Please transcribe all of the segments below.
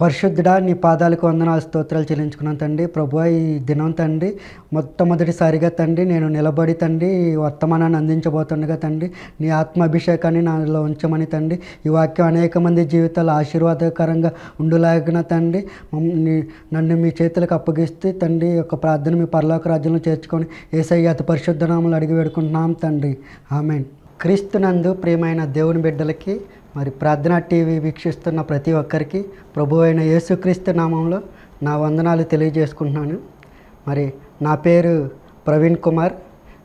పరిశుద్ధుడా నీ పాదాలకు వందనాలు స్తోత్రాలు చెల్లించుకున్నాను తండ్రి ప్రభు ఈ దినం తండ్రి మొట్టమొదటిసారిగా తండ్రి నేను నిలబడి తండ్రి వర్తమానాన్ని అందించబోతుండగా తండ్రి నీ ఆత్మాభిషేకాన్ని నాలో ఉంచమని తండ్రి ఈ వాక్యం అనేక మంది జీవితాలు ఆశీర్వాదకరంగా ఉండులాగిన తండ్రి నన్ను మీ చేతులకు అప్పగిస్తే తండ్రి యొక్క ప్రార్థన మీ పరలోక రాజ్యంలో చేర్చుకొని ఏసై అతి పరిశుద్ధనామాలు అడిగి పెడుకుంటున్నాం తండ్రి ఆమెన్ క్రీస్తునందు ప్రియమైన దేవుని బిడ్డలకి మరి ప్రార్థన టీవీ వీక్షిస్తున్న ప్రతి ఒక్కరికి ప్రభు అయిన యేసుక్రీస్తు నామంలో నా వందనాలు తెలియజేసుకుంటున్నాను మరి నా పేరు ప్రవీణ్ కుమార్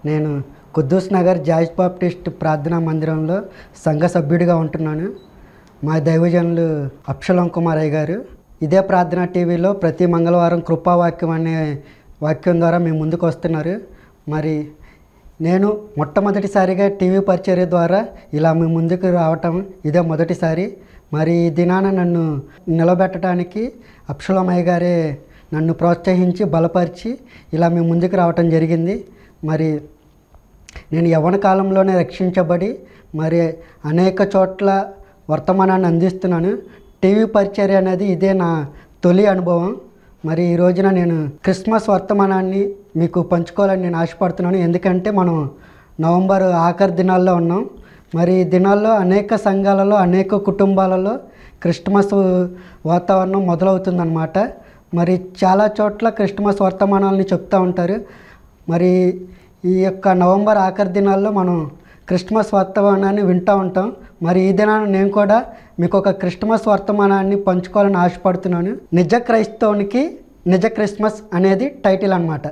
నేను కుద్దూస్ నగర్ జాయిస్ బాప్టిస్ట్ ప్రార్థనా మందిరంలో సంఘ సభ్యుడిగా ఉంటున్నాను మా దైవజనులు అప్షలం అయ్య గారు ఇదే ప్రార్థన టీవీలో ప్రతి మంగళవారం కృపావాక్యం అనే వాక్యం ద్వారా మేము ముందుకు వస్తున్నారు మరి నేను మొట్టమొదటిసారిగా టీవీ పరిచర్య ద్వారా ఇలా మీ ముందుకు రావటం ఇదే మొదటిసారి మరి దినాన నన్ను నిలబెట్టడానికి అప్సలమయ్య గారే నన్ను ప్రోత్సహించి బలపరిచి ఇలా మీ ముందుకు రావటం జరిగింది మరి నేను యవన కాలంలోనే రక్షించబడి మరి అనేక చోట్ల వర్తమానాన్ని అందిస్తున్నాను టీవీ పరిచర్య అనేది ఇదే నా తొలి అనుభవం మరి ఈ రోజున నేను క్రిస్మస్ వర్తమానాన్ని మీకు పంచుకోవాలని నేను ఆశపడుతున్నాను ఎందుకంటే మనం నవంబర్ ఆఖరి దినాల్లో ఉన్నాం మరి ఈ దినాల్లో అనేక సంఘాలలో అనేక కుటుంబాలలో క్రిస్మస్ వాతావరణం మొదలవుతుందన్నమాట మరి చాలా చోట్ల క్రిస్మస్ వర్తమానాలని చెప్తూ ఉంటారు మరి ఈ యొక్క నవంబర్ ఆఖరి దినాల్లో మనం క్రిస్మస్ వర్తమానాన్ని వింటూ ఉంటాం మరి ఈ దినాన్ని నేను కూడా మీకు ఒక క్రిస్మస్ వర్తమానాన్ని పంచుకోవాలని ఆశపడుతున్నాను నిజ క్రైస్తవునికి నిజ క్రిస్మస్ అనేది టైటిల్ అనమాట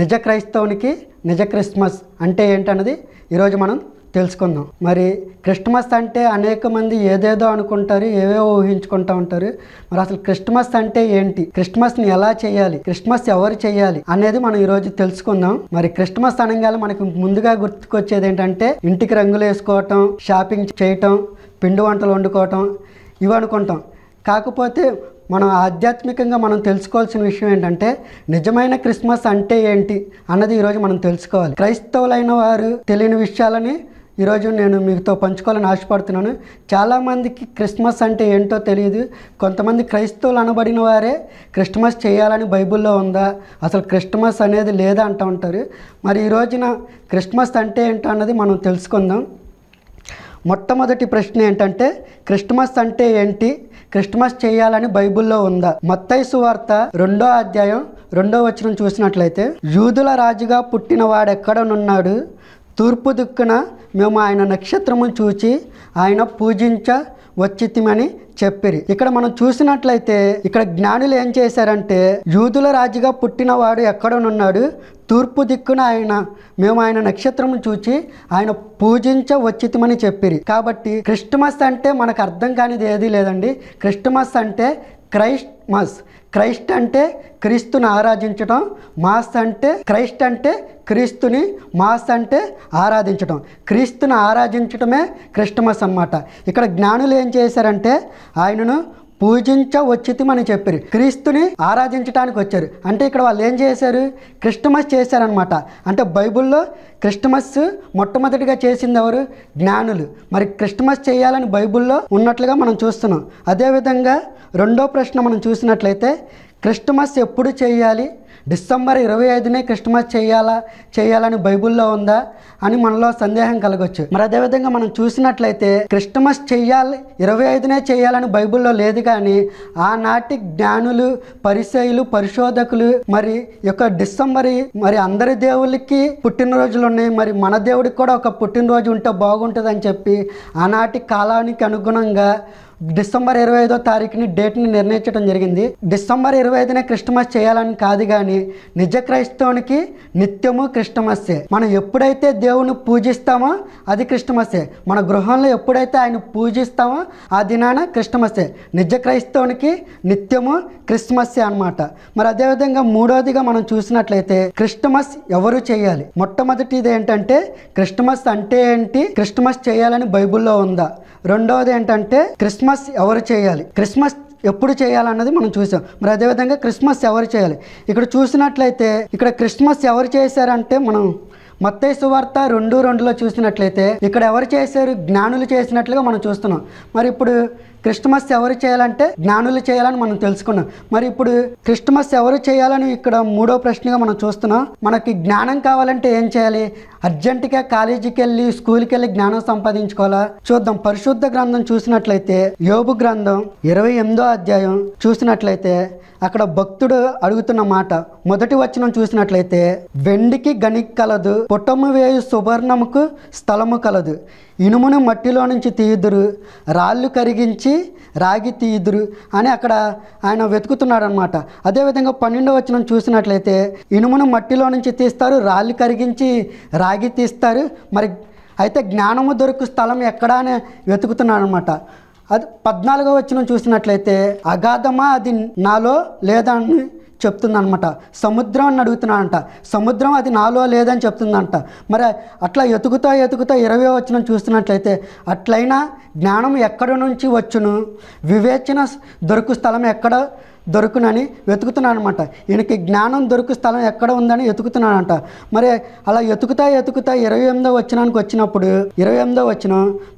నిజ క్రైస్తవునికి నిజ క్రిస్మస్ అంటే ఏంటన్నది ఈరోజు మనం తెలుసుకుందాం మరి క్రిస్మస్ అంటే అనేక మంది ఏదేదో అనుకుంటారు ఏవేవో ఊహించుకుంటూ ఉంటారు మరి అసలు క్రిస్మస్ అంటే ఏంటి క్రిస్మస్ని ఎలా చేయాలి క్రిస్మస్ ఎవరు చేయాలి అనేది మనం ఈరోజు తెలుసుకుందాం మరి క్రిస్మస్ అనగానే మనకు ముందుగా గుర్తుకొచ్చేది ఏంటంటే ఇంటికి రంగులు వేసుకోవటం షాపింగ్ చేయటం పిండి వంటలు వండుకోవటం ఇవి అనుకుంటాం కాకపోతే మనం ఆధ్యాత్మికంగా మనం తెలుసుకోవాల్సిన విషయం ఏంటంటే నిజమైన క్రిస్మస్ అంటే ఏంటి అన్నది ఈరోజు మనం తెలుసుకోవాలి క్రైస్తవులైన వారు తెలియని విషయాలని ఈరోజు నేను మీతో పంచుకోవాలని ఆశపడుతున్నాను చాలామందికి క్రిస్మస్ అంటే ఏంటో తెలియదు కొంతమంది క్రైస్తవులు అనబడిన వారే క్రిస్మస్ చేయాలని బైబిల్లో ఉందా అసలు క్రిస్మస్ అనేది లేదా అంటూ ఉంటారు మరి ఈ రోజున క్రిస్మస్ అంటే ఏంటో అన్నది మనం తెలుసుకుందాం మొట్టమొదటి ప్రశ్న ఏంటంటే క్రిస్మస్ అంటే ఏంటి క్రిస్మస్ చేయాలని బైబిల్లో ఉందా మత్తైసు వార్త రెండో అధ్యాయం రెండో వచనం చూసినట్లయితే యూదుల రాజుగా పుట్టినవాడు ఎక్కడనున్నాడు తూర్పు దిక్కున మేము ఆయన నక్షత్రము చూచి ఆయన పూజించ వచ్చితిమని చెప్పిరి ఇక్కడ మనం చూసినట్లయితే ఇక్కడ జ్ఞానులు ఏం చేశారంటే యూదుల రాజుగా పుట్టినవాడు ఎక్కడనున్నాడు తూర్పు దిక్కున ఆయన మేము ఆయన నక్షత్రం చూచి ఆయన పూజించవచ్చితమని చెప్పిరి కాబట్టి క్రిస్టమస్ అంటే మనకు అర్థం కానిది ఏదీ లేదండి క్రిస్టమస్ అంటే క్రైస్ట్ మస్ క్రైస్ట్ అంటే క్రీస్తుని ఆరాధించడం మాస్ అంటే క్రైస్ట్ అంటే క్రీస్తుని మాస్ అంటే ఆరాధించడం క్రీస్తుని ఆరాధించడమే క్రిస్టమస్ అనమాట ఇక్కడ జ్ఞానులు ఏం చేశారంటే ఆయనను అని చెప్పారు క్రీస్తుని ఆరాధించడానికి వచ్చారు అంటే ఇక్కడ వాళ్ళు ఏం చేశారు క్రిస్టమస్ చేశారనమాట అంటే బైబుల్లో క్రిస్టమస్ మొట్టమొదటిగా చేసింది ఎవరు జ్ఞానులు మరి క్రిస్టమస్ చేయాలని బైబుల్లో ఉన్నట్లుగా మనం చూస్తున్నాం అదేవిధంగా రెండో ప్రశ్న మనం చూసినట్లయితే క్రిస్టమస్ ఎప్పుడు చేయాలి డిసెంబర్ ఇరవై ఐదునే క్రిస్మస్ చేయాలా చేయాలని బైబుల్లో ఉందా అని మనలో సందేహం కలగొచ్చు మరి అదేవిధంగా మనం చూసినట్లయితే క్రిస్టమస్ చేయాలి ఇరవై ఐదునే చేయాలని బైబుల్లో లేదు కానీ ఆనాటి జ్ఞానులు పరిశైలు పరిశోధకులు మరి యొక్క డిసెంబర్ మరి అందరి దేవుళ్ళకి పుట్టినరోజులు ఉన్నాయి మరి మన దేవుడికి కూడా ఒక పుట్టినరోజు ఉంటే బాగుంటుందని చెప్పి ఆనాటి కాలానికి అనుగుణంగా డిసెంబర్ ఇరవై ఐదో తారీఖుని డేట్ని నిర్ణయించడం జరిగింది డిసెంబర్ ఇరవై ఐదునే క్రిస్టమస్ చేయాలని కాదు కానీ నిజ క్రైస్తవునికి నిత్యము క్రిస్టమస్సే మనం ఎప్పుడైతే దేవుని పూజిస్తామో అది క్రిస్టమస్సే మన గృహంలో ఎప్పుడైతే ఆయన పూజిస్తామో ఆ దినాన క్రిస్టమస్సే నిజ క్రైస్తవునికి నిత్యము క్రిస్మస్సే అనమాట మరి అదేవిధంగా మూడోదిగా మనం చూసినట్లయితే క్రిస్టమస్ ఎవరు చేయాలి మొట్టమొదటిది ఏంటంటే క్రిస్టమస్ అంటే ఏంటి క్రిస్టమస్ చేయాలని బైబుల్లో ఉందా రెండవది ఏంటంటే క్రిస్మస్ క్రిస్మస్ ఎవరు చేయాలి క్రిస్మస్ ఎప్పుడు చేయాలన్నది మనం చూసాం మరి అదేవిధంగా క్రిస్మస్ ఎవరు చేయాలి ఇక్కడ చూసినట్లయితే ఇక్కడ క్రిస్మస్ ఎవరు చేశారంటే మనం మత్తయ్య వార్త రెండు రెండులో చూసినట్లయితే ఇక్కడ ఎవరు చేశారు జ్ఞానులు చేసినట్లుగా మనం చూస్తున్నాం మరి ఇప్పుడు క్రిస్టమస్ ఎవరు చేయాలంటే జ్ఞానులు చేయాలని మనం తెలుసుకున్నాం మరి ఇప్పుడు క్రిస్టమస్ ఎవరు చేయాలని ఇక్కడ మూడో ప్రశ్నగా మనం చూస్తున్నాం మనకి జ్ఞానం కావాలంటే ఏం చేయాలి అర్జెంటుగా కాలేజీకి వెళ్ళి స్కూల్కి వెళ్ళి జ్ఞానం సంపాదించుకోవాలా చూద్దాం పరిశుద్ధ గ్రంథం చూసినట్లయితే యోబు గ్రంథం ఇరవై ఎనిమిదో అధ్యాయం చూసినట్లయితే అక్కడ భక్తుడు అడుగుతున్న మాట మొదటి వచనం చూసినట్లయితే వెండికి గని కలదు పుట్టము వేయు సువర్ణముకు స్థలము కలదు ఇనుమును మట్టిలో నుంచి తీయుదురు రాళ్ళు కరిగించి రాగి తీయుదురు అని అక్కడ ఆయన వెతుకుతున్నాడు అనమాట అదేవిధంగా పన్నెండో వచనం చూసినట్లయితే ఇనుమును మట్టిలో నుంచి తీస్తారు రాళ్ళు కరిగించి రాగి తీస్తారు మరి అయితే జ్ఞానము దొరుకు స్థలం ఎక్కడా అని వెతుకుతున్నాడు అనమాట అది పద్నాలుగో వచ్చిన చూసినట్లయితే అగాధమా అది నాలో లేదా అని చెప్తుందనమాట సముద్రం అని అడుగుతున్నాడంట సముద్రం అది నాలో లేదని చెప్తుందంట మరి అట్లా ఎతుకుతా ఎతుకుతా ఇరవై వచ్చిన చూస్తున్నట్లయితే అట్లయినా జ్ఞానం ఎక్కడి నుంచి వచ్చును వివేచన దొరుకు స్థలం ఎక్కడ దొరుకునని వెతుకుతున్నానమాట ఈయనకి జ్ఞానం దొరుకు స్థలం ఎక్కడ ఉందని వెతుకుతున్నానంట మరి అలా ఎతుకుతా ఎతుకుతా ఇరవై ఎనిమిదో వచ్చినానికి వచ్చినప్పుడు ఇరవై ఎనిమిదో వచ్చిన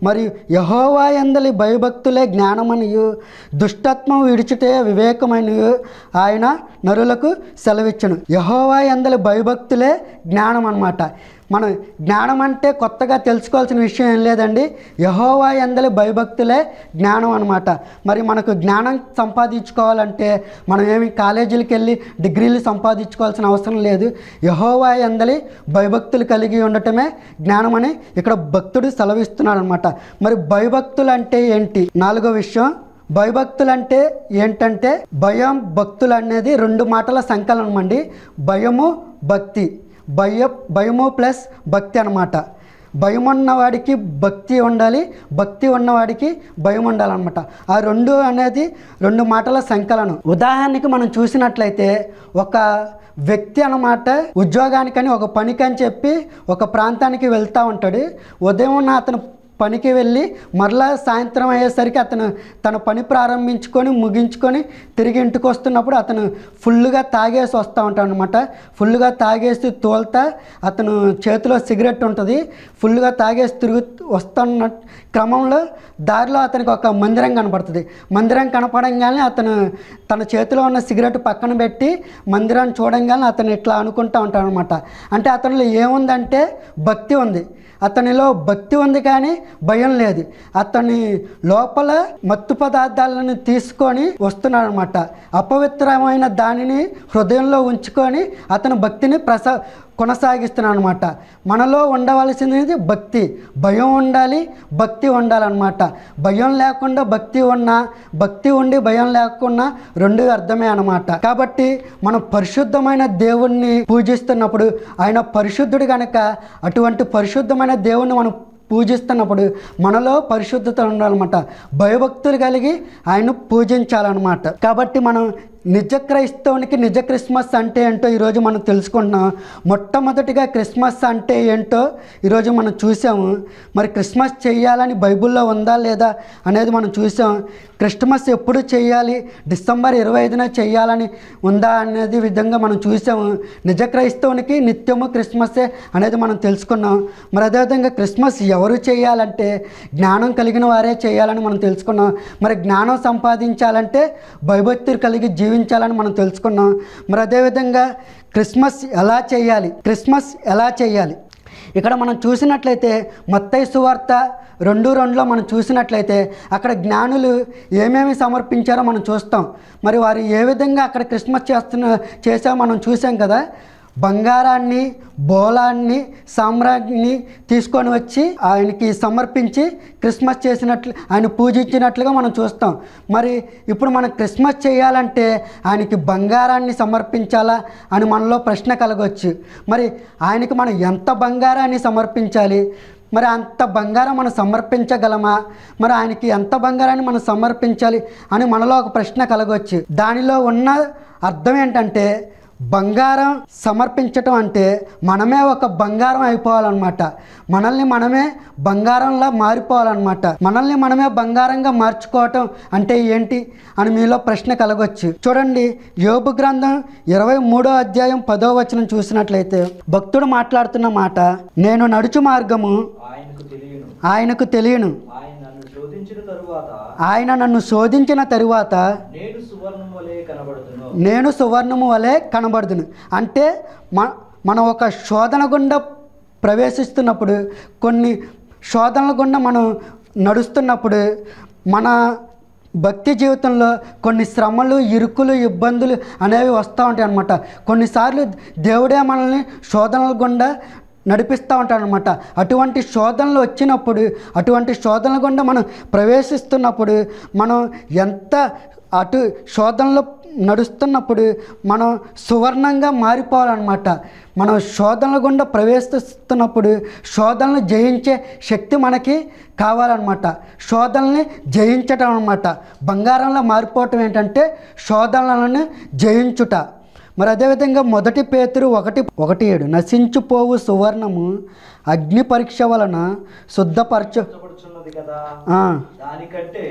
మరియు యహోవా ఎందలి భయభక్తులే జ్ఞానమనియు దుష్టత్వం విడిచితే వివేకమనియు ఆయన నరులకు సెలవిచ్చను యహోవా ఎందలి భయభక్తులే జ్ఞానం అనమాట మనం జ్ఞానం అంటే కొత్తగా తెలుసుకోవాల్సిన విషయం ఏం లేదండి యహోవా ఎందలి భయభక్తులే జ్ఞానం అనమాట మరి మనకు జ్ఞానం సంపాదించుకోవాలంటే మనం ఏమి కాలేజీలకు వెళ్ళి డిగ్రీలు సంపాదించుకోవాల్సిన అవసరం లేదు యహోవా ఎందలి భయభక్తులు కలిగి ఉండటమే జ్ఞానం అని ఇక్కడ భక్తుడు సెలవిస్తున్నాడు అనమాట మరి భయభక్తులు అంటే ఏంటి నాలుగో విషయం భయభక్తులు అంటే ఏంటంటే భయం భక్తులు అనేది రెండు మాటల సంకలనం అండి భయము భక్తి భయ భయమో ప్లస్ భక్తి అనమాట భయం ఉన్నవాడికి భక్తి ఉండాలి భక్తి ఉన్నవాడికి భయం ఉండాలన్నమాట ఆ రెండు అనేది రెండు మాటల సంకలనం ఉదాహరణకి మనం చూసినట్లయితే ఒక వ్యక్తి అనమాట ఉద్యోగానికని ఒక పనికని చెప్పి ఒక ప్రాంతానికి వెళ్తూ ఉంటాడు ఉదయం ఉన్న అతను పనికి వెళ్ళి మరలా సాయంత్రం అయ్యేసరికి అతను తన పని ప్రారంభించుకొని ముగించుకొని తిరిగి ఇంటికి వస్తున్నప్పుడు అతను ఫుల్గా తాగేసి వస్తూ ఉంటాడు అనమాట ఫుల్గా తాగేసి తోలుతా అతను చేతిలో సిగరెట్ ఉంటుంది ఫుల్గా తాగేసి తిరుగు వస్తున్న క్రమంలో దారిలో అతనికి ఒక మందిరం కనపడుతుంది మందిరం కనపడంగానే అతను తన చేతిలో ఉన్న సిగరెట్ పక్కన పెట్టి మందిరాన్ని చూడంగానే అతను ఇట్లా అనుకుంటూ ఉంటాడు అనమాట అంటే అతనిలో ఏముందంటే భక్తి ఉంది అతనిలో భక్తి ఉంది కానీ భయం లేదు అతని లోపల మత్తు పదార్థాలను తీసుకొని వస్తున్నాడు అనమాట అపవిత్రమైన దానిని హృదయంలో ఉంచుకొని అతని భక్తిని ప్రస కొనసాగిస్తున్నాను అనమాట మనలో ఉండవలసింది భక్తి భయం ఉండాలి భక్తి ఉండాలన్నమాట భయం లేకుండా భక్తి ఉన్నా భక్తి ఉండి భయం లేకున్నా రెండు అర్థమే అనమాట కాబట్టి మనం పరిశుద్ధమైన దేవుణ్ణి పూజిస్తున్నప్పుడు ఆయన పరిశుద్ధుడు కనుక అటువంటి పరిశుద్ధమైన దేవుణ్ణి మనం పూజిస్తున్నప్పుడు మనలో పరిశుద్ధత ఉండాలన్నమాట భయభక్తులు కలిగి ఆయన పూజించాలన్నమాట కాబట్టి మనం నిజ క్రైస్తవునికి నిజ క్రిస్మస్ అంటే ఏంటో ఈరోజు మనం తెలుసుకుంటున్నాం మొట్టమొదటిగా క్రిస్మస్ అంటే ఏంటో ఈరోజు మనం చూసాము మరి క్రిస్మస్ చేయాలని బైబిల్లో ఉందా లేదా అనేది మనం చూసాం క్రిస్మస్ ఎప్పుడు చేయాలి డిసెంబర్ ఇరవై ఐదున చేయాలని ఉందా అనేది విధంగా మనం చూసాము నిజ క్రైస్తవునికి నిత్యము క్రిస్మసే అనేది మనం తెలుసుకున్నాం మరి అదేవిధంగా క్రిస్మస్ ఎవరు చేయాలంటే జ్ఞానం కలిగిన వారే చేయాలని మనం తెలుసుకున్నాం మరి జ్ఞానం సంపాదించాలంటే భయభక్తులు కలిగి జీవి జీవించాలని మనం తెలుసుకున్నాం మరి అదేవిధంగా క్రిస్మస్ ఎలా చేయాలి క్రిస్మస్ ఎలా చేయాలి ఇక్కడ మనం చూసినట్లయితే మత్తై సువార్త రెండు రెండులో మనం చూసినట్లయితే అక్కడ జ్ఞానులు ఏమేమి సమర్పించారో మనం చూస్తాం మరి వారు ఏ విధంగా అక్కడ క్రిస్మస్ చేస్తున్న చేసామో మనం చూసాం కదా బంగారాన్ని బోలాన్ని సామ్రాజ్ని తీసుకొని వచ్చి ఆయనకి సమర్పించి క్రిస్మస్ చేసినట్లు ఆయన పూజించినట్లుగా మనం చూస్తాం మరి ఇప్పుడు మనం క్రిస్మస్ చేయాలంటే ఆయనకి బంగారాన్ని సమర్పించాలా అని మనలో ప్రశ్న కలగవచ్చు మరి ఆయనకి మనం ఎంత బంగారాన్ని సమర్పించాలి మరి అంత బంగారం మనం సమర్పించగలమా మరి ఆయనకి ఎంత బంగారాన్ని మనం సమర్పించాలి అని మనలో ఒక ప్రశ్న కలగవచ్చు దానిలో ఉన్న అర్థం ఏంటంటే బంగారం సమర్పించటం అంటే మనమే ఒక బంగారం అయిపోవాలన్నమాట మనల్ని మనమే బంగారంలా మారిపోవాలన్నమాట మనల్ని మనమే బంగారంగా మార్చుకోవటం అంటే ఏంటి అని మీలో ప్రశ్న కలగొచ్చు చూడండి యోగు గ్రంథం ఇరవై మూడో అధ్యాయం పదో వచనం చూసినట్లయితే భక్తుడు మాట్లాడుతున్న మాట నేను నడుచు మార్గము ఆయనకు తెలియను ఆయన నన్ను శోధించిన తరువాత నేను సువర్ణము వలె కనబడుతును అంటే మన మనం ఒక శోధన గుండా ప్రవేశిస్తున్నప్పుడు కొన్ని శోధనల గుండా మనం నడుస్తున్నప్పుడు మన భక్తి జీవితంలో కొన్ని శ్రమలు ఇరుకులు ఇబ్బందులు అనేవి వస్తూ ఉంటాయి అన్నమాట కొన్నిసార్లు దేవుడే మనల్ని శోధనల గుండా నడిపిస్తూ ఉంటాడనమాట అటువంటి శోధనలు వచ్చినప్పుడు అటువంటి శోధనల గుండా మనం ప్రవేశిస్తున్నప్పుడు మనం ఎంత అటు శోధనలు నడుస్తున్నప్పుడు మనం సువర్ణంగా మారిపోవాలన్నమాట మనం శోధనల గుండా ప్రవేశిస్తున్నప్పుడు శోధనలు జయించే శక్తి మనకి కావాలన్నమాట శోధనల్ని జయించటం అనమాట బంగారంలో మారిపోవటం ఏంటంటే శోధనలను జయించుట మరి అదేవిధంగా మొదటి పేతురు ఒకటి ఒకటి ఏడు నశించుపోవు సువర్ణము అగ్ని పరీక్ష వలన శుద్ధపరచు దానికంటే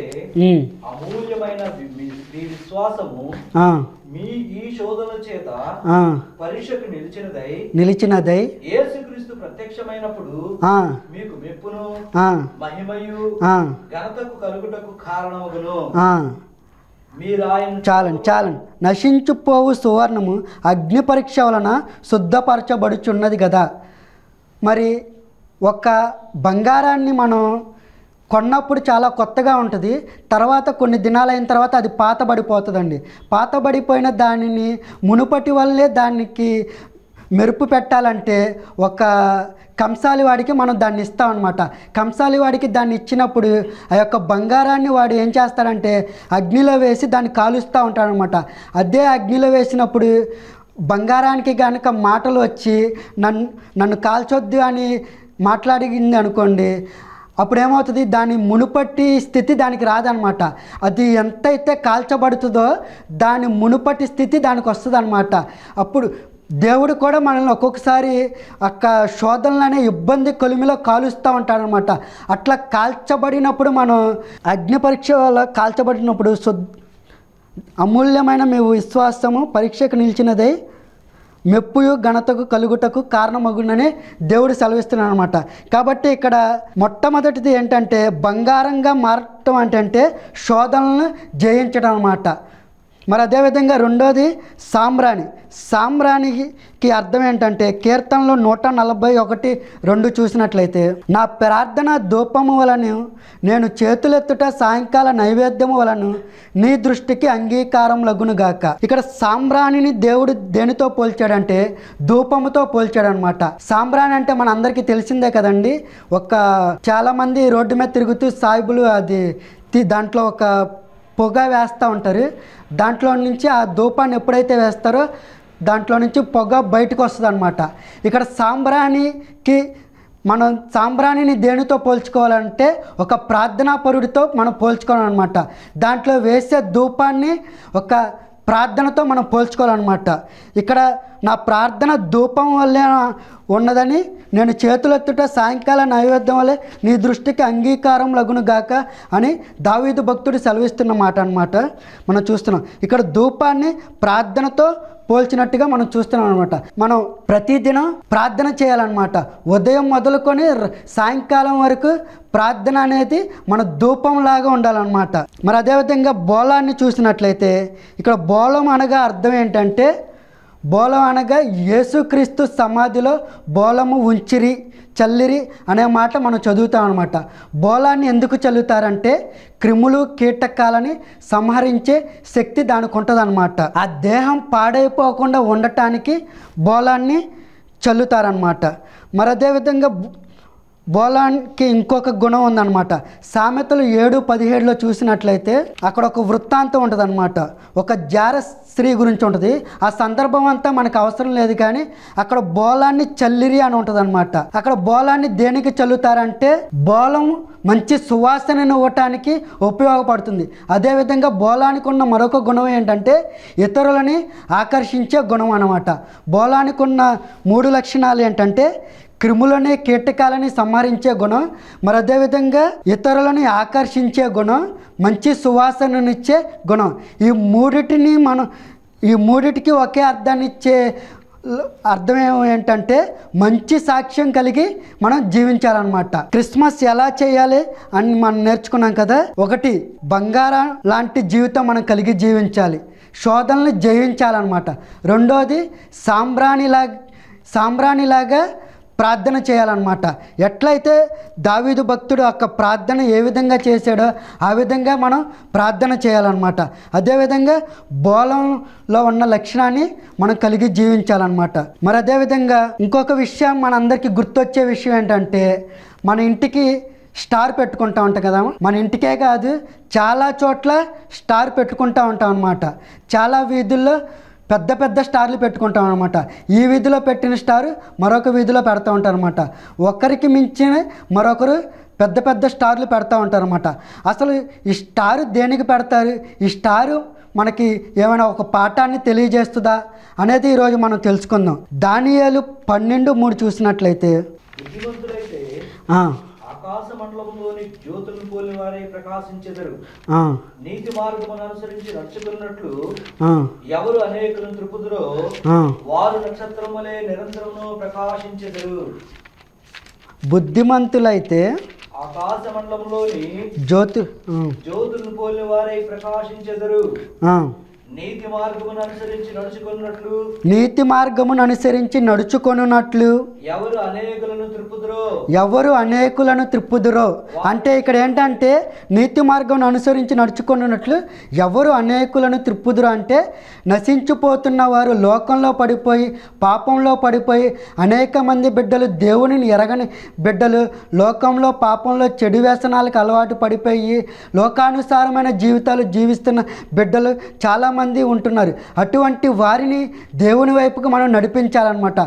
నిలిచినదై ప్రత్యక్షమైనప్పుడు మీకు మెప్పును మహిమయు కలుగుటకు చాలండి చాలండి నశించుపోవు సువర్ణము అగ్ని పరీక్ష వలన శుద్ధపరచబడుచున్నది కదా మరి ఒక బంగారాన్ని మనం కొన్నప్పుడు చాలా కొత్తగా ఉంటుంది తర్వాత కొన్ని దినాలైన తర్వాత అది పాతబడిపోతుందండి పాతబడిపోయిన దానిని మునుపటి వల్లే దానికి మెరుపు పెట్టాలంటే ఒక కంసాలివాడికి మనం దాన్ని ఇస్తాం కంసాలి వాడికి దాన్ని ఇచ్చినప్పుడు ఆ యొక్క బంగారాన్ని వాడు ఏం చేస్తాడంటే అగ్నిలో వేసి దాన్ని కాలుస్తూ ఉంటాడనమాట అదే అగ్నిలో వేసినప్పుడు బంగారానికి కనుక మాటలు వచ్చి నన్ను నన్ను కాల్చొద్దు అని మాట్లాడింది అనుకోండి అప్పుడు ఏమవుతుంది దాని మునుపటి స్థితి దానికి రాదనమాట అది ఎంతైతే కాల్చబడుతుందో దాని మునుపటి స్థితి దానికి వస్తుంది అనమాట అప్పుడు దేవుడు కూడా మనల్ని ఒక్కొక్కసారి అక్క శోధనలనే ఇబ్బంది కొలిమిలో కాలుస్తూ ఉంటాడనమాట అట్లా కాల్చబడినప్పుడు మనం అగ్ని పరీక్ష వల్ల కాల్చబడినప్పుడు అమూల్యమైన మీ విశ్వాసము పరీక్షకు నిలిచినదే మెప్పుయు ఘనతకు కలుగుటకు కారణమగునని దేవుడు సెలవిస్తున్నాడు అనమాట కాబట్టి ఇక్కడ మొట్టమొదటిది ఏంటంటే బంగారంగా మారటం అంటే శోధనలను జయించడం అనమాట మరి అదేవిధంగా రెండోది సాంబ్రాణి సాంబ్రాణికి అర్థం ఏంటంటే కీర్తనలో నూట నలభై ఒకటి రెండు చూసినట్లయితే నా ప్రార్థన ధూపము వలన నేను చేతులెత్తుట సాయంకాల నైవేద్యము వలన నీ దృష్టికి అంగీకారం లగునుగాక ఇక్కడ సాంబ్రాణిని దేవుడు దేనితో పోల్చాడంటే ధూపముతో పోల్చాడనమాట సాంబ్రాణి అంటే మన అందరికీ తెలిసిందే కదండి ఒక చాలామంది రోడ్డు మీద తిరుగుతూ సాయిబులు అది దాంట్లో ఒక పొగ వేస్తూ ఉంటారు దాంట్లో నుంచి ఆ ధూపాన్ని ఎప్పుడైతే వేస్తారో దాంట్లో నుంచి పొగ బయటకు వస్తుంది అనమాట ఇక్కడ సాంబ్రాణికి మనం సాంబ్రాణిని దేనితో పోల్చుకోవాలంటే ఒక ప్రార్థనా పరుడితో మనం పోల్చుకోవాలన్నమాట దాంట్లో వేసే ధూపాన్ని ఒక ప్రార్థనతో మనం పోల్చుకోవాలన్నమాట ఇక్కడ నా ప్రార్థన ధూపం వల్లే ఉన్నదని నేను చేతులెత్తుట సాయంకాల నైవేద్యం వల్లే నీ దృష్టికి అంగీకారం లగును గాక అని దావీదు భక్తుడు సెలవిస్తున్న మాట అనమాట మనం చూస్తున్నాం ఇక్కడ ధూపాన్ని ప్రార్థనతో పోల్చినట్టుగా మనం చూస్తున్నాం అనమాట మనం ప్రతిదినం ప్రార్థన చేయాలన్నమాట ఉదయం మొదలుకొని సాయంకాలం వరకు ప్రార్థన అనేది మన ధూపంలాగా ఉండాలన్నమాట మరి అదేవిధంగా బోలాన్ని చూసినట్లయితే ఇక్కడ బోలం అనగా అర్థం ఏంటంటే బోలం అనగా యేసుక్రీస్తు సమాధిలో బోలము ఉంచిరి చల్లిరి అనే మాట మనం చదువుతాం అనమాట బోలాన్ని ఎందుకు చల్లుతారంటే క్రిములు కీటకాలని సంహరించే శక్తి దానికి ఉంటుందన్నమాట ఆ దేహం పాడైపోకుండా ఉండటానికి బోలాన్ని చల్లుతారనమాట మరి అదేవిధంగా బోలాన్కి ఇంకొక గుణం ఉందన్నమాట సామెతలు ఏడు పదిహేడులో చూసినట్లయితే అక్కడ ఒక వృత్తాంతం ఉంటుంది అనమాట ఒక జార స్త్రీ గురించి ఉంటుంది ఆ సందర్భం అంతా మనకు అవసరం లేదు కానీ అక్కడ బోలాన్ని చల్లిరి అని ఉంటుంది అనమాట అక్కడ బోలాన్ని దేనికి చల్లుతారంటే బోలం మంచి సువాసనను ఇవ్వటానికి ఉపయోగపడుతుంది అదేవిధంగా బోలానికి ఉన్న మరొక గుణం ఏంటంటే ఇతరులని ఆకర్షించే గుణం అనమాట బోలానికి ఉన్న మూడు లక్షణాలు ఏంటంటే క్రిములనే కీటకాలని సంహరించే గుణం మరి అదేవిధంగా ఇతరులని ఆకర్షించే గుణం మంచి సువాసననిచ్చే గుణం ఈ మూడిటిని మనం ఈ మూడిటికి ఒకే అర్థాన్ని ఇచ్చే అర్థం ఏంటంటే మంచి సాక్ష్యం కలిగి మనం జీవించాలన్నమాట క్రిస్మస్ ఎలా చేయాలి అని మనం నేర్చుకున్నాం కదా ఒకటి బంగారం లాంటి జీవితం మనం కలిగి జీవించాలి శోధనలు జయించాలన్నమాట రెండోది సాంబ్రాణిలా సాంబ్రాణిలాగా ప్రార్థన చేయాలన్నమాట ఎట్లయితే దావీదు భక్తుడు యొక్క ప్రార్థన ఏ విధంగా చేశాడో ఆ విధంగా మనం ప్రార్థన చేయాలన్నమాట అదేవిధంగా బోలంలో ఉన్న లక్షణాన్ని మనం కలిగి జీవించాలన్నమాట మరి అదేవిధంగా ఇంకొక విషయం మనందరికీ గుర్తొచ్చే విషయం ఏంటంటే మన ఇంటికి స్టార్ పెట్టుకుంటా ఉంటాం కదా మన ఇంటికే కాదు చాలా చోట్ల స్టార్ పెట్టుకుంటా ఉంటాం అన్నమాట చాలా వీధుల్లో పెద్ద పెద్ద స్టార్లు పెట్టుకుంటాం అనమాట ఈ వీధిలో పెట్టిన స్టార్ మరొక వీధిలో పెడతా అనమాట ఒకరికి మించిన మరొకరు పెద్ద పెద్ద స్టార్లు పెడతా అనమాట అసలు ఈ స్టార్ దేనికి పెడతారు ఈ స్టారు మనకి ఏమైనా ఒక పాఠాన్ని తెలియజేస్తుందా అనేది ఈరోజు మనం తెలుసుకుందాం దానియాలు పన్నెండు మూడు చూసినట్లయితే ఆకాశ మండలంలోని జ్యోతులు పోలి వారే ప్రకాశించెదరు నీతి మార్గమును అనుసరించి రక్షకున్నట్లు ఎవరు అనేకులను త్రిపుదురో వారు నక్షత్రములే నిరంతరము ప్రకాశించెదరు బుద్ధిమంతులైతే ఆకాశ మండలంలోని జ్యోతి జ్యోతులను పోలి వారై ప్రకాశించెదరు నీతి మార్గమును అనుసరించి నడుచుకున్నట్లు నీతి మార్గమును అనుసరించి నడుచుకొనున్నట్లు ఎవరు అనేకులను త్రిప్పుదురో ఎవరు అనేకులను త్రిప్పుదురో అంటే ఇక్కడ ఏంటంటే నీతి మార్గం అనుసరించి నడుచుకున్నట్లు ఎవరు అనేకులను త్రిప్పుదురు అంటే నశించిపోతున్న వారు లోకంలో పడిపోయి పాపంలో పడిపోయి అనేక మంది బిడ్డలు దేవునిని ఎరగని బిడ్డలు లోకంలో పాపంలో చెడు వ్యసనాలకు అలవాటు పడిపోయి లోకానుసారమైన జీవితాలు జీవిస్తున్న బిడ్డలు చాలామంది చాలామంది ఉంటున్నారు అటువంటి వారిని దేవుని వైపుకు మనం నడిపించాలన్నమాట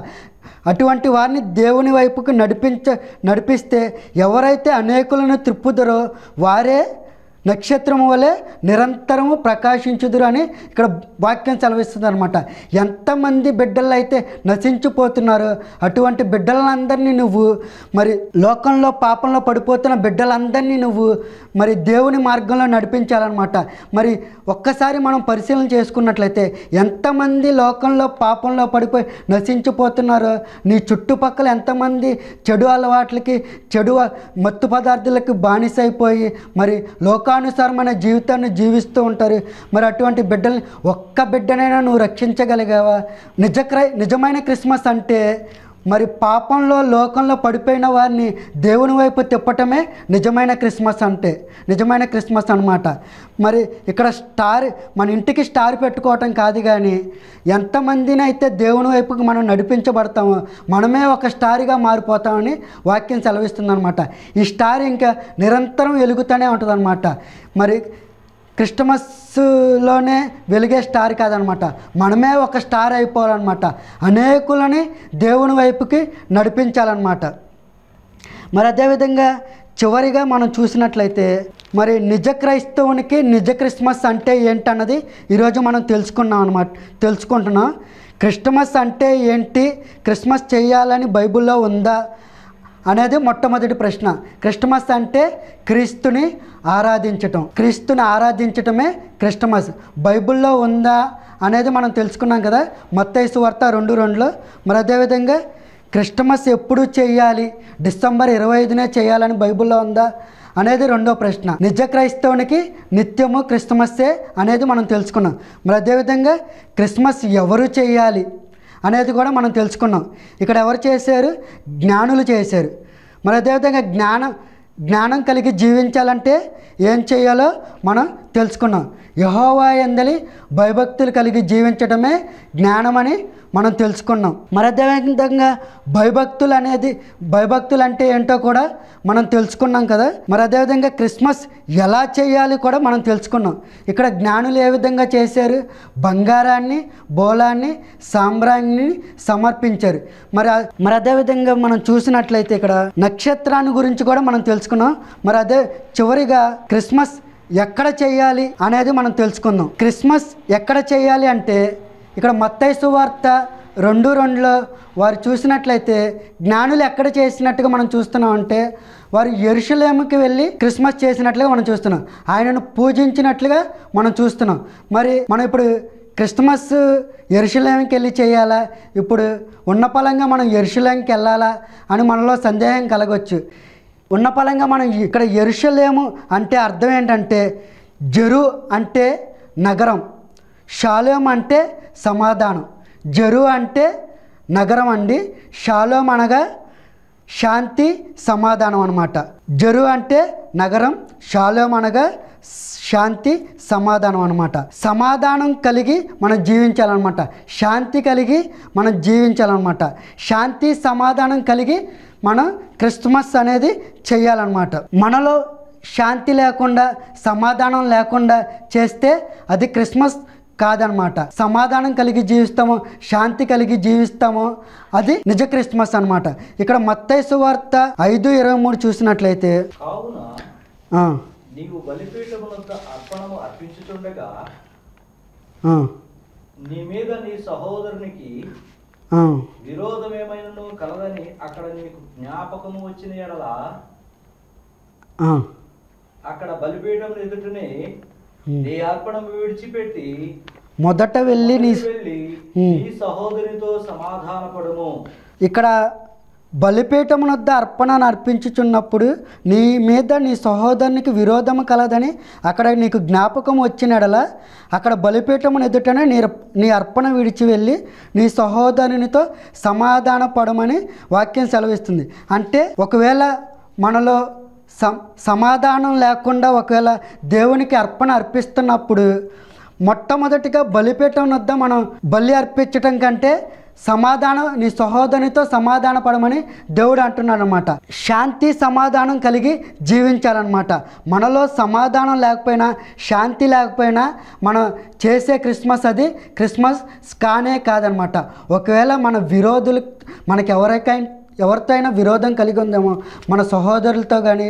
అటువంటి వారిని దేవుని వైపుకు నడిపించ నడిపిస్తే ఎవరైతే అనేకులను తృప్పుదరో వారే నక్షత్రము వలె నిరంతరము ప్రకాశించుదురు అని ఇక్కడ వాక్యం సెలవిస్తుంది అనమాట ఎంతమంది బిడ్డలు అయితే నశించిపోతున్నారు అటువంటి బిడ్డలందరినీ నువ్వు మరి లోకంలో పాపంలో పడిపోతున్న బిడ్డలందరినీ నువ్వు మరి దేవుని మార్గంలో నడిపించాలన్నమాట మరి ఒక్కసారి మనం పరిశీలన చేసుకున్నట్లయితే ఎంతమంది లోకంలో పాపంలో పడిపోయి నశించిపోతున్నారు నీ చుట్టుపక్కల ఎంతమంది చెడు అలవాట్లకి చెడు మత్తు పదార్థాలకు బానిసైపోయి మరి లోక ఇష్టానుసారమైన జీవితాన్ని జీవిస్తూ ఉంటారు మరి అటువంటి బిడ్డల్ని ఒక్క బిడ్డనైనా నువ్వు రక్షించగలిగావా నిజ నిజమైన క్రిస్మస్ అంటే మరి పాపంలో లోకంలో పడిపోయిన వారిని దేవుని వైపు తిప్పటమే నిజమైన క్రిస్మస్ అంటే నిజమైన క్రిస్మస్ అనమాట మరి ఇక్కడ స్టార్ మన ఇంటికి స్టార్ పెట్టుకోవటం కాదు కానీ ఎంతమందినైతే దేవుని వైపుకి మనం నడిపించబడతామో మనమే ఒక స్టార్గా మారిపోతామని వాక్యం సెలవిస్తుందనమాట ఈ స్టార్ ఇంకా నిరంతరం వెలుగుతూనే ఉంటుందన్నమాట మరి క్రిస్టమస్లోనే వెలిగే స్టార్ కాదనమాట మనమే ఒక స్టార్ అయిపోవాలన్నమాట అనేకులని దేవుని వైపుకి నడిపించాలన్నమాట మరి అదేవిధంగా చివరిగా మనం చూసినట్లయితే మరి నిజ క్రైస్తవునికి నిజ క్రిస్మస్ అంటే ఏంటన్నది ఈరోజు మనం తెలుసుకున్నాం అనమాట తెలుసుకుంటున్నాం క్రిస్టమస్ అంటే ఏంటి క్రిస్మస్ చేయాలని బైబిల్లో ఉందా అనేది మొట్టమొదటి ప్రశ్న క్రిస్టమస్ అంటే క్రీస్తుని ఆరాధించటం క్రీస్తుని ఆరాధించటమే క్రిస్టమస్ బైబిల్లో ఉందా అనేది మనం తెలుసుకున్నాం కదా మొత్తైసు వార్త రెండు రెండులో మరి అదేవిధంగా క్రిస్టమస్ ఎప్పుడు చేయాలి డిసెంబర్ ఇరవై ఐదునే చేయాలని బైబిల్లో ఉందా అనేది రెండో ప్రశ్న నిజ క్రైస్తవునికి నిత్యము క్రిస్మస్సే అనేది మనం తెలుసుకున్నాం మరి అదేవిధంగా క్రిస్మస్ ఎవరు చేయాలి అనేది కూడా మనం తెలుసుకున్నాం ఇక్కడ ఎవరు చేశారు జ్ఞానులు చేశారు మరి అదేవిధంగా జ్ఞానం జ్ఞానం కలిగి జీవించాలంటే ఏం చేయాలో మనం తెలుసుకున్నాం యహోవా ఎందలి భయభక్తులు కలిగి జీవించడమే జ్ఞానమని మనం తెలుసుకున్నాం మరి అదేవిధంగా భయభక్తులు అనేది భయభక్తులు అంటే ఏంటో కూడా మనం తెలుసుకున్నాం కదా మరి అదేవిధంగా క్రిస్మస్ ఎలా చేయాలి కూడా మనం తెలుసుకున్నాం ఇక్కడ జ్ఞానులు ఏ విధంగా చేశారు బంగారాన్ని బోలాన్ని సాంబ్రాన్ని సమర్పించారు మరి మరి అదేవిధంగా మనం చూసినట్లయితే ఇక్కడ నక్షత్రాన్ని గురించి కూడా మనం తెలుసుకున్నాం మరి అదే చివరిగా క్రిస్మస్ ఎక్కడ చేయాలి అనేది మనం తెలుసుకుందాం క్రిస్మస్ ఎక్కడ చేయాలి అంటే ఇక్కడ మత్తైసు వార్త రెండు రెండులో వారు చూసినట్లయితే జ్ఞానులు ఎక్కడ చేసినట్టుగా మనం చూస్తున్నాం అంటే వారు ఎరుషులేముకి వెళ్ళి క్రిస్మస్ చేసినట్లుగా మనం చూస్తున్నాం ఆయనను పూజించినట్లుగా మనం చూస్తున్నాం మరి మనం ఇప్పుడు క్రిస్మస్ ఎరుషులేమికి వెళ్ళి చేయాలా ఇప్పుడు ఉన్న పలంగా మనం ఎరుషులేంకి వెళ్ళాలా అని మనలో సందేహం కలగవచ్చు ఉన్న పలంగా మనం ఇక్కడ ఎరుషులేము అంటే అర్థం ఏంటంటే జరు అంటే నగరం షాలోమ్ అంటే సమాధానం జరు అంటే నగరం అండి షాలోమ్ అనగా శాంతి సమాధానం అనమాట జరు అంటే నగరం షాలోం అనగా శాంతి సమాధానం అనమాట సమాధానం కలిగి మనం జీవించాలన్నమాట శాంతి కలిగి మనం జీవించాలన్నమాట శాంతి సమాధానం కలిగి మనం క్రిస్మస్ అనేది చేయాలన్నమాట మనలో శాంతి లేకుండా సమాధానం లేకుండా చేస్తే అది క్రిస్మస్ కాదనమాట సమాధానం కలిగి జీవిస్తాము శాంతి కలిగి జీవిస్తాము అది నిజ క్రిస్మస్ అనమాట ఇక్కడ మత్తైసు వార్త ఐదు ఇరవై మూడు చూసినట్లయితే అర్పించుతుండగా నీ మీద నీ కలదని అక్కడ నీకు వచ్చిన అక్కడ బలిపీఠం ఎదుటనే విడిచిపెట్టి మొదట వెళ్ళి నీ సహోదరితో సమాధానపడము ఇక్కడ బలిపీఠమునొద్ద అర్పణను అర్పించుచున్నప్పుడు నీ మీద నీ సహోదరునికి విరోధం కలదని అక్కడ నీకు జ్ఞాపకం ఎడలా అక్కడ బలిపీఠమును ఎదుటనే నీ నీ అర్పణ విడిచి వెళ్ళి నీ సహోదరునితో సమాధాన పడమని వాక్యం సెలవిస్తుంది అంటే ఒకవేళ మనలో సమాధానం లేకుండా ఒకవేళ దేవునికి అర్పణ అర్పిస్తున్నప్పుడు మొట్టమొదటిగా బలిపీఠం వద్ద మనం బలి అర్పించటం కంటే సమాధానం నీ సహోదరునితో సమాధాన పడమని దేవుడు అంటున్నాడు అనమాట శాంతి సమాధానం కలిగి జీవించాలన్నమాట మనలో సమాధానం లేకపోయినా శాంతి లేకపోయినా మనం చేసే క్రిస్మస్ అది క్రిస్మస్ కానే కాదనమాట ఒకవేళ మన విరోధులు మనకెవరికైనా ఎవరితో అయినా విరోధం కలిగి ఉందేమో మన సహోదరులతో కానీ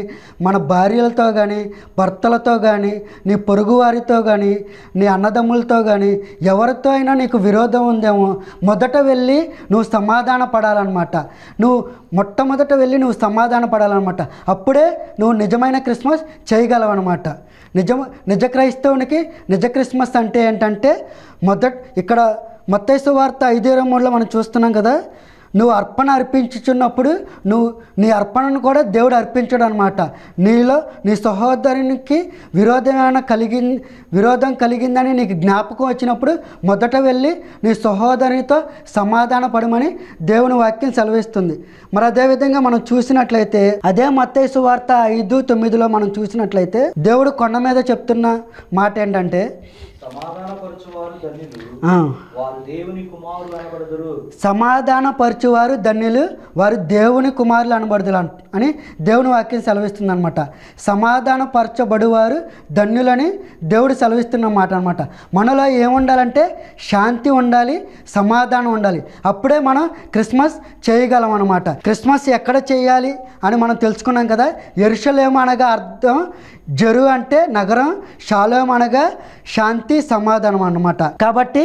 మన భార్యలతో కానీ భర్తలతో కానీ నీ పొరుగు వారితో కానీ నీ అన్నదమ్ములతో కానీ ఎవరితో అయినా నీకు విరోధం ఉందేమో మొదట వెళ్ళి నువ్వు సమాధాన పడాలన్నమాట నువ్వు మొట్టమొదట వెళ్ళి నువ్వు సమాధాన పడాలన్నమాట అప్పుడే నువ్వు నిజమైన క్రిస్మస్ చేయగలవన్నమాట నిజం నిజ క్రైస్తవునికి నిజ క్రిస్మస్ అంటే ఏంటంటే మొదట ఇక్కడ మత్తైసు వార్త ఐదు ఇరవై మూడులో మనం చూస్తున్నాం కదా నువ్వు అర్పణ అర్పించుచున్నప్పుడు నువ్వు నీ అర్పణను కూడా దేవుడు అర్పించడం అనమాట నీలో నీ సహోదరునికి విరోధమైన కలిగి విరోధం కలిగిందని నీకు జ్ఞాపకం వచ్చినప్పుడు మొదట వెళ్ళి నీ సహోదరునితో సమాధాన పడమని దేవుని వాక్యం సెలవిస్తుంది మరి అదేవిధంగా మనం చూసినట్లయితే అదే మత్తైసు వార్త ఐదు తొమ్మిదిలో మనం చూసినట్లయితే దేవుడు కొండ మీద చెప్తున్న మాట ఏంటంటే పరచువారు ధన్యులు వారు దేవుని కుమారులు అనబడదులు అని దేవుని వాక్యం సెలవిస్తుంది అనమాట సమాధానపరచబడువారు ధన్యులని దేవుడు సెలవిస్తున్నమాట అనమాట మనలో ఏముండాలంటే శాంతి ఉండాలి సమాధానం ఉండాలి అప్పుడే మనం క్రిస్మస్ చేయగలం అనమాట క్రిస్మస్ ఎక్కడ చేయాలి అని మనం తెలుసుకున్నాం కదా ఎరుషలేం అనగా అర్థం జరు అంటే నగరం షాలోం అనగా శాంతి సమాధానం అన్నమాట కాబట్టి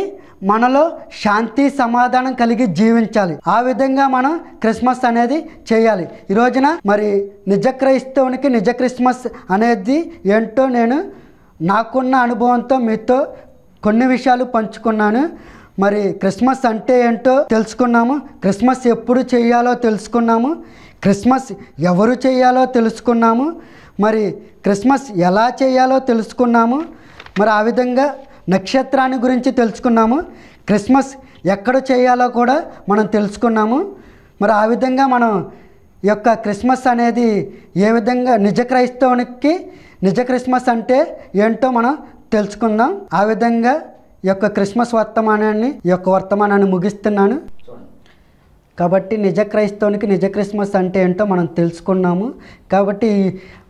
మనలో శాంతి సమాధానం కలిగి జీవించాలి ఆ విధంగా మనం క్రిస్మస్ అనేది చేయాలి ఈ రోజున మరి నిజ క్రైస్తవునికి నిజ క్రిస్మస్ అనేది ఏంటో నేను నాకున్న అనుభవంతో మీతో కొన్ని విషయాలు పంచుకున్నాను మరి క్రిస్మస్ అంటే ఏంటో తెలుసుకున్నాము క్రిస్మస్ ఎప్పుడు చేయాలో తెలుసుకున్నాము క్రిస్మస్ ఎవరు చేయాలో తెలుసుకున్నాము మరి క్రిస్మస్ ఎలా చేయాలో తెలుసుకున్నాము మరి ఆ విధంగా నక్షత్రాన్ని గురించి తెలుసుకున్నాము క్రిస్మస్ ఎక్కడ చేయాలో కూడా మనం తెలుసుకున్నాము మరి ఆ విధంగా మనం యొక్క క్రిస్మస్ అనేది ఏ విధంగా నిజ క్రైస్తవునికి నిజ క్రిస్మస్ అంటే ఏంటో మనం తెలుసుకుందాం ఆ విధంగా యొక్క క్రిస్మస్ వర్తమానాన్ని యొక్క వర్తమానాన్ని ముగిస్తున్నాను కాబట్టి నిజ క్రైస్తవునికి నిజ క్రిస్మస్ అంటే ఏంటో మనం తెలుసుకున్నాము కాబట్టి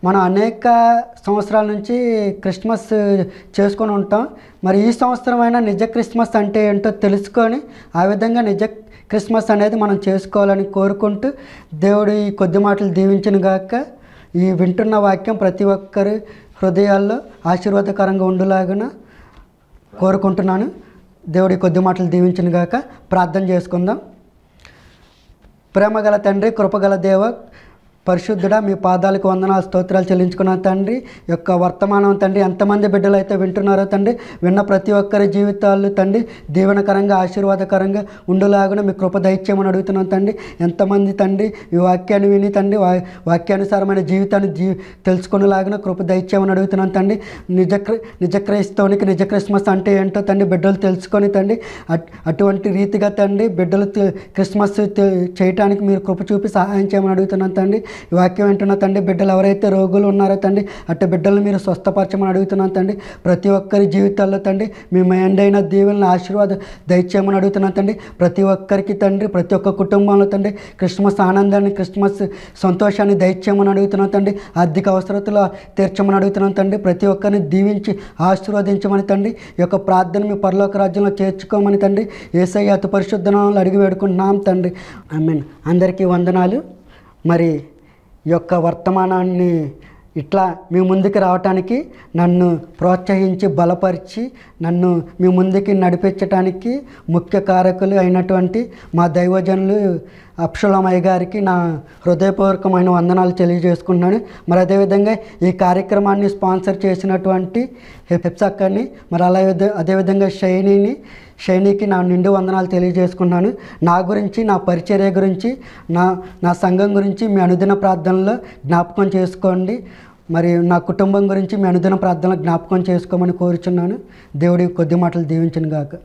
మనం అనేక సంవత్సరాల నుంచి క్రిస్మస్ చేసుకొని ఉంటాం మరి ఈ సంవత్సరం అయినా నిజ క్రిస్మస్ అంటే ఏంటో తెలుసుకొని ఆ విధంగా నిజ క్రిస్మస్ అనేది మనం చేసుకోవాలని కోరుకుంటూ దేవుడు ఈ కొద్ది మాటలు దీవించిన గాక ఈ వింటున్న వాక్యం ప్రతి ఒక్కరి హృదయాల్లో ఆశీర్వాదకరంగా ఉండేలాగా కోరుకుంటున్నాను దేవుడి కొద్ది మాటలు దీవించిన గాక ప్రార్థన చేసుకుందాం ಪ್ರೇಮಗಳ ತಂಡ್ರಿ ಕೃಪಗಳ ದೇವಕ್ పరిశుద్ధుడా మీ పాదాలకు వందన స్తోత్రాలు చెల్లించుకున్నాను తండ్రి యొక్క వర్తమానం తండ్రి ఎంతమంది బిడ్డలు అయితే వింటున్నారో తండ్రి విన్న ప్రతి ఒక్కరి జీవితాలు తండ్రి దీవెనకరంగా ఆశీర్వాదకరంగా ఉండలాగున మీ కృప దైత్యమని అడుగుతున్నాం తండ్రి ఎంతమంది తండ్రి ఈ వాక్యాన్ని విని తండ్రి వా వాక్యానుసారమైన జీవితాన్ని జీ తెలుసుకునేలాగా కృప దైత్యమని అడుగుతున్నాను తండ్రి నిజ నిజ క్రైస్తవునికి నిజ క్రిస్మస్ అంటే ఏంటో తండ్రి బిడ్డలు తెలుసుకొని తండ్రి అటువంటి రీతిగా తండ్రి బిడ్డలు క్రిస్మస్ చేయటానికి మీరు కృప చూపి సహాయం చేయమని అడుగుతున్నాను తండ్రి ఈ వాక్యం వింటున్న తండ్రి బిడ్డలు ఎవరైతే రోగులు ఉన్నారో తండ్రి అట్ట బిడ్డలు మీరు స్వస్థపరచమని అడుగుతున్నాను తండ్రి ప్రతి ఒక్కరి జీవితాల్లో తండ్రి మీ మైండైన దీవెలను ఆశీర్వాదం దయచేయమని అడుగుతున్నాను తండ్రి ప్రతి ఒక్కరికి తండ్రి ప్రతి ఒక్క కుటుంబంలో తండ్రి క్రిస్మస్ ఆనందాన్ని క్రిస్మస్ సంతోషాన్ని దయచేయమని అడుగుతున్నాను తండ్రి ఆర్థిక అవసరతలు తీర్చమని అడుగుతున్నాను తండ్రి ప్రతి ఒక్కరిని దీవించి ఆశీర్వదించమని తండ్రి ఈ యొక్క ప్రార్థన మీ పరలోక రాజ్యంలో చేర్చుకోమని తండ్రి ఏసై అతి పరిశుద్ధనాలను అడిగి వేడుకుంటున్నాం తండ్రి ఐ మీన్ అందరికీ వందనాలు మరి యొక్క వర్తమానాన్ని ఇట్లా మీ ముందుకు రావటానికి నన్ను ప్రోత్సహించి బలపరిచి నన్ను మీ ముందుకి నడిపించటానికి ముఖ్య కారకులు అయినటువంటి మా దైవజనులు అప్షులమయ్య గారికి నా హృదయపూర్వకమైన వందనాలు తెలియజేసుకున్నాను మరి అదేవిధంగా ఈ కార్యక్రమాన్ని స్పాన్సర్ చేసినటువంటి హెప్సాక్కని మరి అలా అదేవిధంగా షైనీని షైనీకి నా నిండు వందనాలు తెలియజేసుకున్నాను నా గురించి నా పరిచర్య గురించి నా నా సంఘం గురించి మీ అనుదిన ప్రార్థనలో జ్ఞాపకం చేసుకోండి మరి నా కుటుంబం గురించి మీ అనుదిన ప్రార్థనలో జ్ఞాపకం చేసుకోమని కోరుచున్నాను దేవుడి కొద్ది మాటలు దీవించను గాక